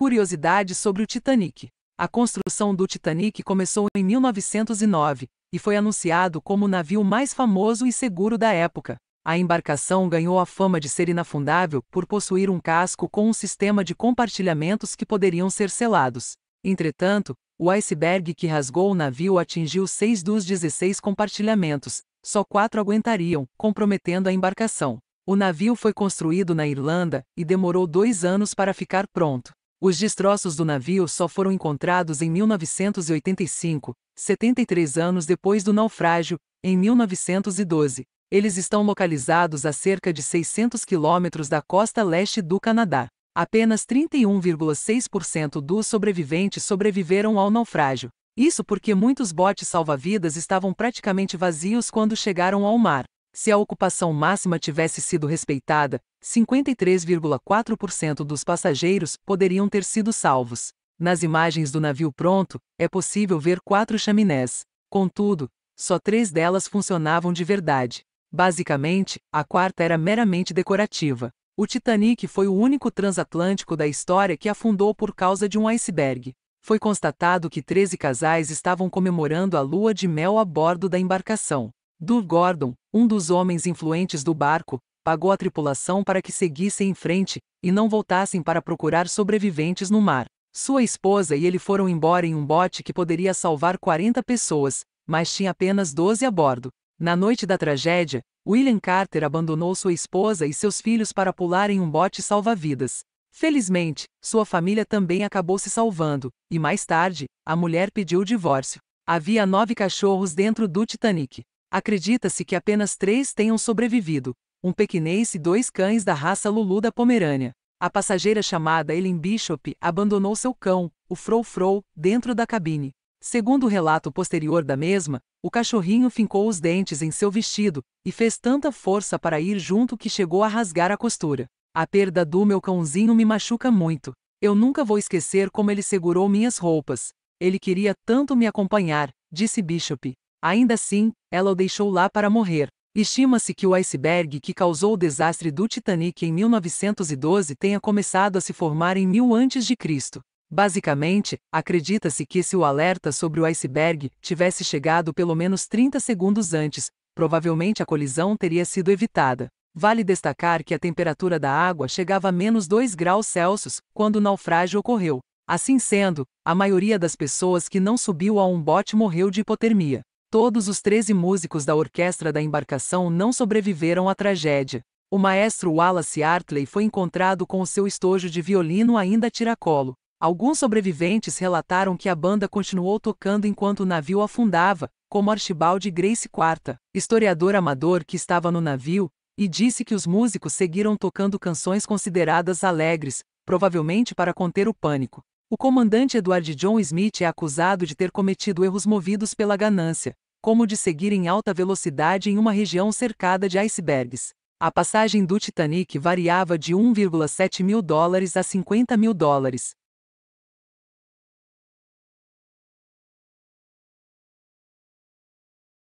Curiosidades sobre o Titanic. A construção do Titanic começou em 1909 e foi anunciado como o navio mais famoso e seguro da época. A embarcação ganhou a fama de ser inafundável por possuir um casco com um sistema de compartilhamentos que poderiam ser selados. Entretanto, o iceberg que rasgou o navio atingiu seis dos 16 compartilhamentos, só quatro aguentariam, comprometendo a embarcação. O navio foi construído na Irlanda e demorou dois anos para ficar pronto. Os destroços do navio só foram encontrados em 1985, 73 anos depois do naufrágio, em 1912. Eles estão localizados a cerca de 600 quilômetros da costa leste do Canadá. Apenas 31,6% dos sobreviventes sobreviveram ao naufrágio. Isso porque muitos botes salva-vidas estavam praticamente vazios quando chegaram ao mar. Se a ocupação máxima tivesse sido respeitada, 53,4% dos passageiros poderiam ter sido salvos. Nas imagens do navio pronto, é possível ver quatro chaminés. Contudo, só três delas funcionavam de verdade. Basicamente, a quarta era meramente decorativa. O Titanic foi o único transatlântico da história que afundou por causa de um iceberg. Foi constatado que 13 casais estavam comemorando a lua de mel a bordo da embarcação. Doug Gordon, um dos homens influentes do barco, pagou a tripulação para que seguissem em frente e não voltassem para procurar sobreviventes no mar. Sua esposa e ele foram embora em um bote que poderia salvar 40 pessoas, mas tinha apenas 12 a bordo. Na noite da tragédia, William Carter abandonou sua esposa e seus filhos para pular em um bote salva-vidas. Felizmente, sua família também acabou se salvando, e mais tarde, a mulher pediu o divórcio. Havia nove cachorros dentro do Titanic. Acredita-se que apenas três tenham sobrevivido: um pequinês e dois cães da raça Lulu da Pomerânia. A passageira chamada Ellen Bishop abandonou seu cão, o Frou Frou, dentro da cabine. Segundo o relato posterior da mesma, o cachorrinho fincou os dentes em seu vestido e fez tanta força para ir junto que chegou a rasgar a costura. A perda do meu cãozinho me machuca muito. Eu nunca vou esquecer como ele segurou minhas roupas. Ele queria tanto me acompanhar, disse Bishop. Ainda assim, ela o deixou lá para morrer. Estima-se que o iceberg que causou o desastre do Titanic em 1912 tenha começado a se formar em 1000 antes de Cristo. Basicamente, acredita-se que se o alerta sobre o iceberg tivesse chegado pelo menos 30 segundos antes, provavelmente a colisão teria sido evitada. Vale destacar que a temperatura da água chegava a menos 2 graus Celsius quando o naufrágio ocorreu. Assim sendo, a maioria das pessoas que não subiu a um bote morreu de hipotermia. Todos os 13 músicos da orquestra da embarcação não sobreviveram à tragédia. O maestro Wallace Artley foi encontrado com o seu estojo de violino ainda a tiracolo. Alguns sobreviventes relataram que a banda continuou tocando enquanto o navio afundava, como Archibald Grace Quarta, historiador amador que estava no navio, e disse que os músicos seguiram tocando canções consideradas alegres, provavelmente para conter o pânico. O comandante Edward John Smith é acusado de ter cometido erros movidos pela ganância, como de seguir em alta velocidade em uma região cercada de icebergs. A passagem do Titanic variava de 1,7 mil dólares a 50 mil dólares,